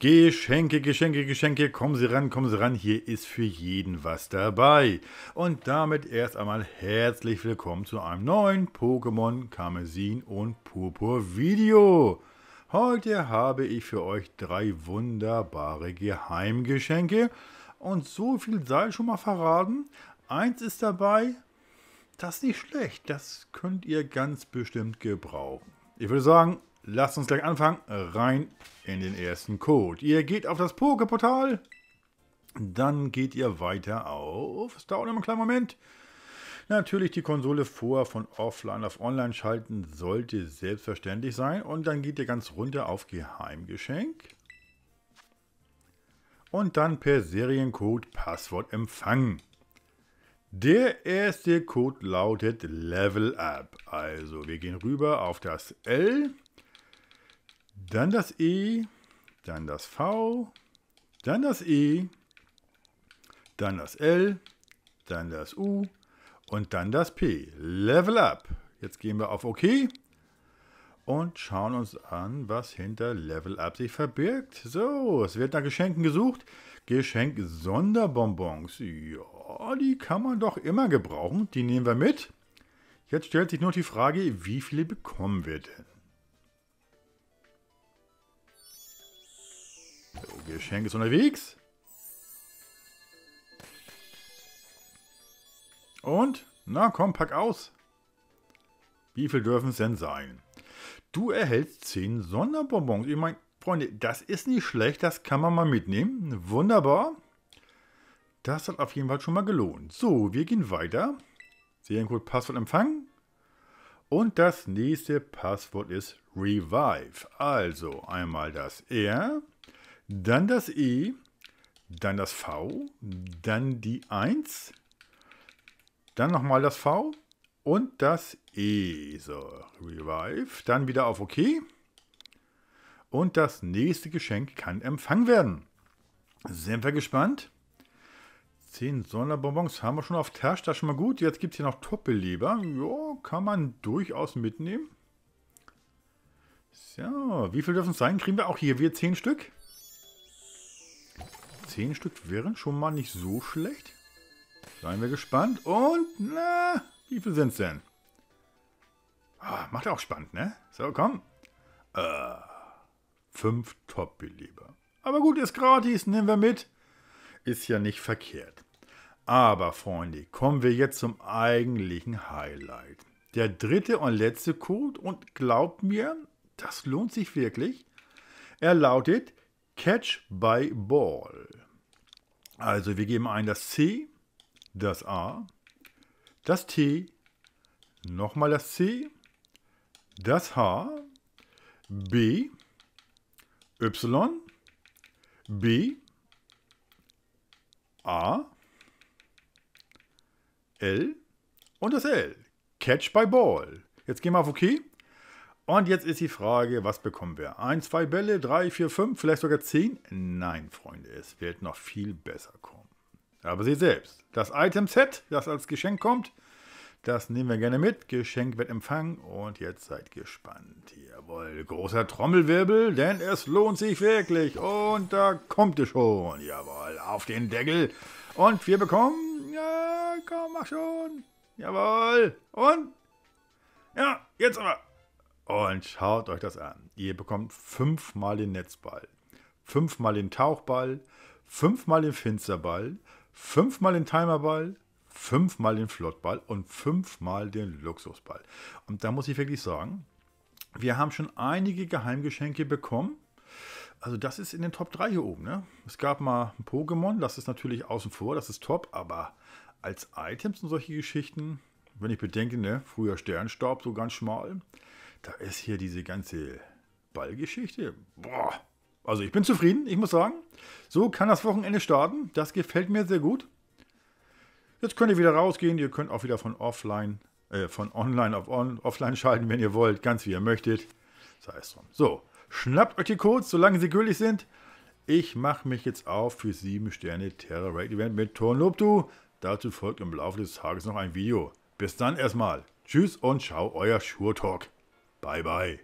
Geschenke, Geschenke, Geschenke, kommen Sie ran, kommen Sie ran, hier ist für jeden was dabei. Und damit erst einmal herzlich willkommen zu einem neuen Pokémon Karmesin und Purpur Video. Heute habe ich für euch drei wunderbare Geheimgeschenke und so viel sei schon mal verraten. Eins ist dabei, das ist nicht schlecht, das könnt ihr ganz bestimmt gebrauchen. Ich würde sagen, Lasst uns gleich anfangen. Rein in den ersten Code. Ihr geht auf das Pokeportal. Dann geht ihr weiter auf. Es dauert noch einen kleinen Moment. Natürlich die Konsole vor von Offline auf Online schalten sollte selbstverständlich sein. Und dann geht ihr ganz runter auf Geheimgeschenk. Und dann per Seriencode Passwort empfangen. Der erste Code lautet Level Up. Also wir gehen rüber auf das L dann das E, dann das V, dann das E, dann das L, dann das U und dann das P. Level up. Jetzt gehen wir auf OK und schauen uns an, was hinter Level Up sich verbirgt. So, es wird nach Geschenken gesucht. Geschenk Sonderbonbons. Ja, die kann man doch immer gebrauchen. Die nehmen wir mit. Jetzt stellt sich nur die Frage, wie viele bekommen wir denn? Geschenk ist unterwegs. Und? Na komm, pack aus. Wie viel dürfen es denn sein? Du erhältst 10 Sonderbonbons. Ich meine, Freunde, das ist nicht schlecht. Das kann man mal mitnehmen. Wunderbar. Das hat auf jeden Fall schon mal gelohnt. So, wir gehen weiter. Seriencode Passwort empfangen. Und das nächste Passwort ist Revive. Also einmal das R dann das E, dann das V, dann die 1, dann nochmal das V und das E. So, Revive, dann wieder auf OK. Und das nächste Geschenk kann empfangen werden. Sind wir gespannt? 10 Sonderbonbons haben wir schon auf Tersch, das ist schon mal gut. Jetzt gibt es hier noch Toppeleber. Ja, kann man durchaus mitnehmen. So, wie viel dürfen es sein? Kriegen wir auch hier wieder 10 Stück? Zehn Stück wären schon mal nicht so schlecht. Seien wir gespannt. Und, na, wie viel sind es denn? Ah, macht auch spannend, ne? So, komm. Äh, fünf Top-Belieber. Aber gut, ist gratis, nehmen wir mit. Ist ja nicht verkehrt. Aber, Freunde, kommen wir jetzt zum eigentlichen Highlight. Der dritte und letzte Code und glaubt mir, das lohnt sich wirklich. Er lautet Catch by Ball. Also wir geben ein das C, das A, das T, nochmal das C, das H, B, Y, B, A, L und das L. Catch by Ball. Jetzt gehen wir auf OK. Und jetzt ist die Frage, was bekommen wir? Ein, zwei Bälle, drei, vier, fünf, vielleicht sogar zehn? Nein, Freunde, es wird noch viel besser kommen. Aber seht selbst, das Item-Set, das als Geschenk kommt, das nehmen wir gerne mit. Geschenk wird empfangen und jetzt seid gespannt. Jawohl, großer Trommelwirbel, denn es lohnt sich wirklich. Und da kommt es schon, jawohl, auf den Deckel. Und wir bekommen, ja, komm, mach schon, jawohl. Und, ja, jetzt aber. Und schaut euch das an. Ihr bekommt fünfmal den Netzball, fünfmal den Tauchball, fünfmal den Finsterball, fünfmal den Timerball, fünfmal den Flottball und fünfmal den Luxusball. Und da muss ich wirklich sagen, wir haben schon einige Geheimgeschenke bekommen. Also das ist in den Top 3 hier oben. Ne? Es gab mal ein Pokémon, das ist natürlich außen vor, das ist top, aber als Items und solche Geschichten, wenn ich bedenke, ne, früher Sternstaub, so ganz schmal, da ist hier diese ganze Ballgeschichte. Boah. Also ich bin zufrieden, ich muss sagen. So kann das Wochenende starten. Das gefällt mir sehr gut. Jetzt könnt ihr wieder rausgehen. Ihr könnt auch wieder von offline, äh, von online auf on, offline schalten, wenn ihr wollt, ganz wie ihr möchtet. Sei es drum. So, schnappt euch die Codes, solange sie gültig sind. Ich mache mich jetzt auf für 7 Sterne Terra Raid Event mit Tornluptu. Dazu folgt im Laufe des Tages noch ein Video. Bis dann erstmal. Tschüss und ciao, euer Schurtalk. Bye bye.